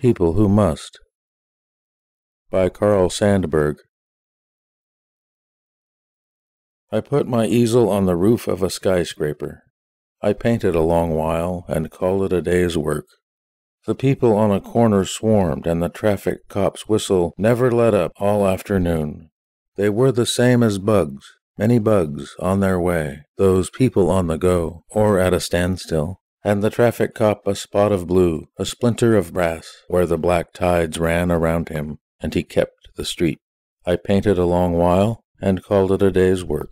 People Who Must by Carl Sandburg. I put my easel on the roof of a skyscraper. I painted a long while and called it a day's work. The people on a corner swarmed, and the traffic cop's whistle never let up all afternoon. They were the same as bugs, many bugs, on their way, those people on the go, or at a standstill and the traffic cop a spot of blue, a splinter of brass, where the black tides ran around him, and he kept the street. I painted a long while, and called it a day's work.